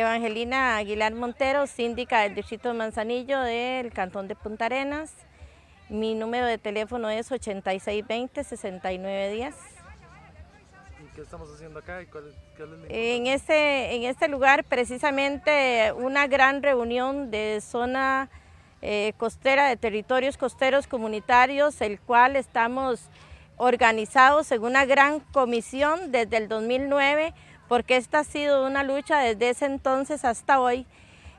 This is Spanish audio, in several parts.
Evangelina Aguilar Montero, síndica del distrito de Manzanillo del Cantón de Punta Arenas. Mi número de teléfono es 8620-6910. ¿Qué estamos haciendo acá? en, este, en este lugar precisamente una gran reunión de zona eh, costera, de territorios costeros comunitarios, el cual estamos organizados en una gran comisión desde el 2009 porque esta ha sido una lucha desde ese entonces hasta hoy,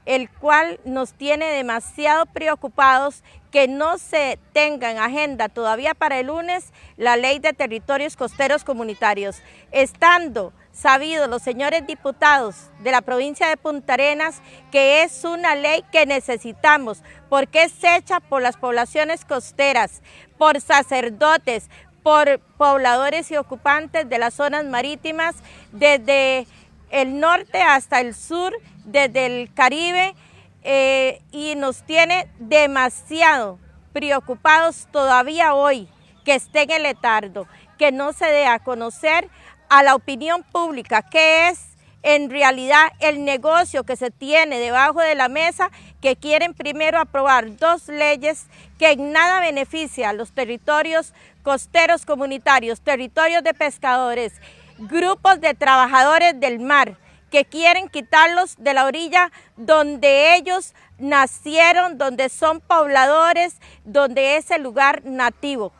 el cual nos tiene demasiado preocupados que no se tenga en agenda todavía para el lunes la ley de territorios costeros comunitarios, estando sabidos los señores diputados de la provincia de Punta Arenas que es una ley que necesitamos porque es hecha por las poblaciones costeras, por sacerdotes, por pobladores y ocupantes de las zonas marítimas desde el norte hasta el sur, desde el Caribe, eh, y nos tiene demasiado preocupados todavía hoy que esté en el letardo, que no se dé a conocer a la opinión pública qué es en realidad el negocio que se tiene debajo de la mesa, que quieren primero aprobar dos leyes que en nada beneficia a los territorios costeros comunitarios, territorios de pescadores, grupos de trabajadores del mar, que quieren quitarlos de la orilla donde ellos nacieron, donde son pobladores, donde es el lugar nativo.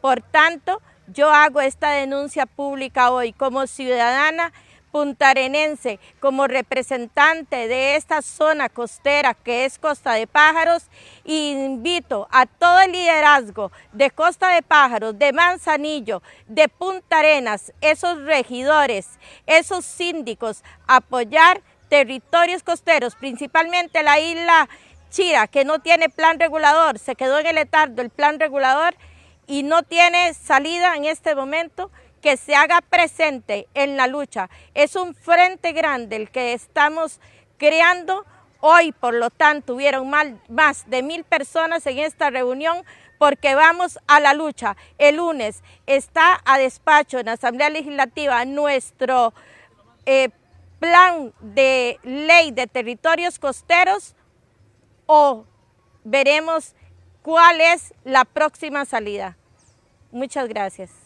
Por tanto, yo hago esta denuncia pública hoy como ciudadana puntarenense como representante de esta zona costera que es Costa de Pájaros e invito a todo el liderazgo de Costa de Pájaros, de Manzanillo, de Punta Arenas, esos regidores, esos síndicos, a apoyar territorios costeros, principalmente la isla Chira, que no tiene plan regulador, se quedó en el etardo el plan regulador y no tiene salida en este momento que se haga presente en la lucha. Es un frente grande el que estamos creando. Hoy, por lo tanto, hubieron más de mil personas en esta reunión porque vamos a la lucha. El lunes está a despacho en la Asamblea Legislativa nuestro eh, plan de ley de territorios costeros o veremos cuál es la próxima salida. Muchas gracias.